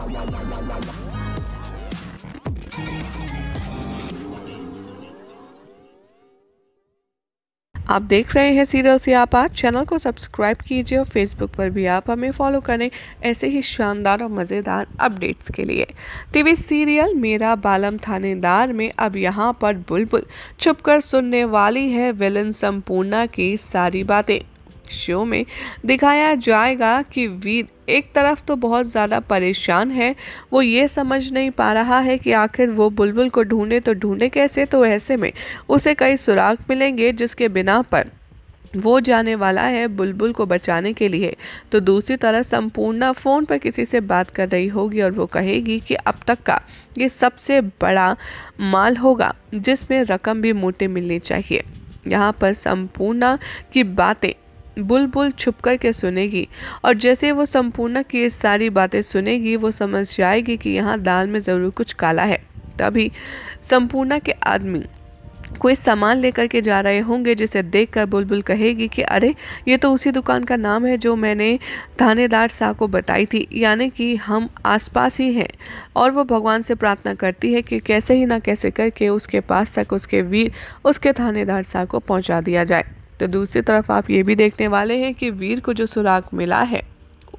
आप देख रहे हैं सीरियल से आप आज चैनल को सब्सक्राइब कीजिए और फेसबुक पर भी आप हमें फॉलो करें ऐसे ही शानदार और मज़ेदार अपडेट्स के लिए टीवी सीरियल मेरा बालम थानेदार में अब यहाँ पर बुलबुल छुपकर सुनने वाली है विलन संपूर्णा की सारी बातें शो में दिखाया जाएगा कि वीर एक तरफ तो बहुत ज़्यादा परेशान है वो ये समझ नहीं पा रहा है कि आखिर वो बुलबुल को ढूंढे तो ढूंढे कैसे तो ऐसे में उसे कई सुराग मिलेंगे जिसके बिना पर वो जाने वाला है बुलबुल को बचाने के लिए तो दूसरी तरह संपूर्णा फ़ोन पर किसी से बात कर रही होगी और वो कहेगी कि अब तक का ये सबसे बड़ा माल होगा जिसमें रकम भी मोटे मिलनी चाहिए यहाँ पर संपूर्णा की बातें बुलबुल बुल छुप कर के सुनेगी और जैसे वो संपूर्णा की ये सारी बातें सुनेगी वो समझ जाएगी कि यहाँ दाल में ज़रूर कुछ काला है तभी संपूर्णा के आदमी कोई सामान लेकर के जा रहे होंगे जिसे देखकर बुलबुल कहेगी कि अरे ये तो उसी दुकान का नाम है जो मैंने थानेदार शाह को बताई थी यानी कि हम आसपास ही हैं और वो भगवान से प्रार्थना करती है कि कैसे ही ना कैसे करके उसके पास तक उसके वीर उसके थानेदार शाह को पहुंचा दिया जाए तो दूसरी तरफ आप ये भी देखने वाले हैं कि वीर को जो सुराग मिला है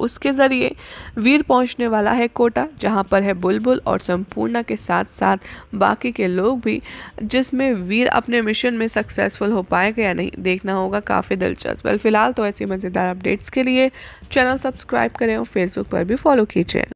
उसके ज़रिए वीर पहुंचने वाला है कोटा जहां पर है बुलबुल और संपूर्णा के साथ साथ बाकी के लोग भी जिसमें वीर अपने मिशन में सक्सेसफुल हो पाएगा या नहीं देखना होगा काफ़ी दिलचस्प वेल फिलहाल तो ऐसी मज़ेदार अपडेट्स के लिए चैनल सब्सक्राइब करें और फेसबुक पर भी फॉलो कीजिए